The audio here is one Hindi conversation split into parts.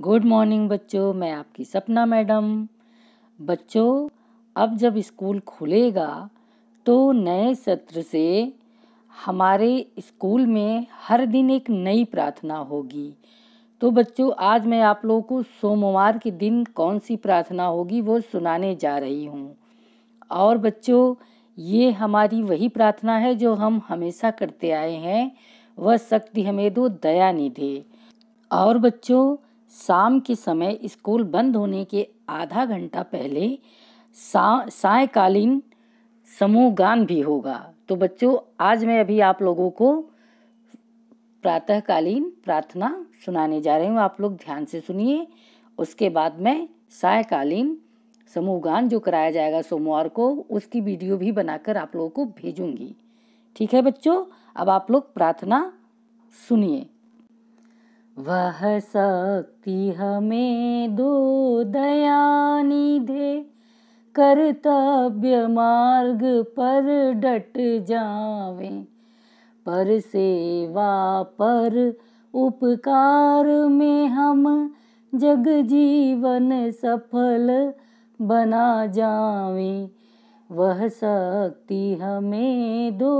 गुड मॉर्निंग बच्चों मैं आपकी सपना मैडम बच्चों अब जब स्कूल खुलेगा तो नए सत्र से हमारे स्कूल में हर दिन एक नई प्रार्थना होगी तो बच्चों आज मैं आप लोगों को सोमवार के दिन कौन सी प्रार्थना होगी वो सुनाने जा रही हूँ और बच्चों ये हमारी वही प्रार्थना है जो हम हमेशा करते आए हैं वह शक्ति हमें दो दया निधे और बच्चों शाम के समय स्कूल बंद होने के आधा घंटा पहले सायकालीन समूह गान भी होगा तो बच्चों आज मैं अभी आप लोगों को प्रातःकालीन प्रार्थना सुनाने जा रही हूँ आप लोग ध्यान से सुनिए उसके बाद में सायकालीन समूह गान जो कराया जाएगा सोमवार को उसकी वीडियो भी बनाकर आप लोगों को भेजूंगी ठीक है बच्चों अब आप लोग प्रार्थना सुनिए वह शक्ति हमें दो दयानिधे कर्तव्य मार्ग पर डट जावे पर सेवा पर उपकार में हम जग जीवन सफल बना जावे वह शक्ति हमें दो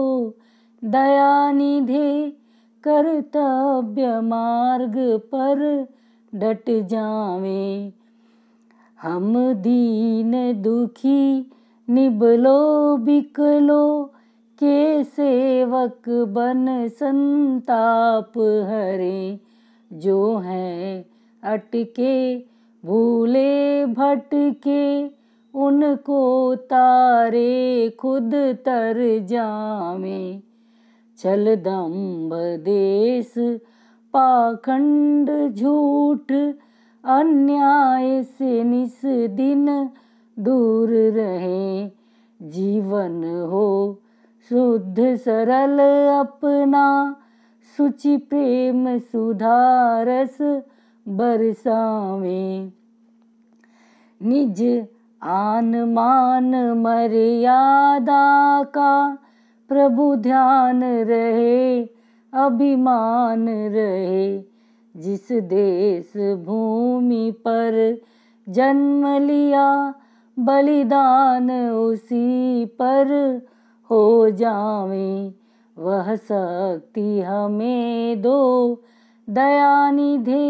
दयानिधे कर्तव्य मार्ग पर डट जावे हम दीन दुखी निबलो बिकलो के सेवक बन संताप हरे जो है अटके भूले भटके उनको तारे खुद तर जावे चल दम्भ देश पाखंड झूठ अन्याय से निस दिन दूर रहे जीवन हो शुद्ध सरल अपना सुचि प्रेम सुधारस बरसावे निज आन मान मर्यादा का प्रभु ध्यान रहे अभिमान रहे जिस देश भूमि पर जन्म लिया बलिदान उसी पर हो जावे वह शक्ति हमें दो दयानिधि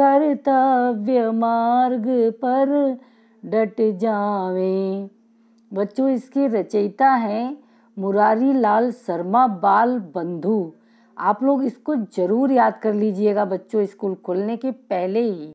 कर्तव्य मार्ग पर डट जावे बच्चों इसकी रचयिता हैं मुरारी लाल शर्मा बाल बंधु आप लोग इसको ज़रूर याद कर लीजिएगा बच्चों स्कूल खुलने के पहले ही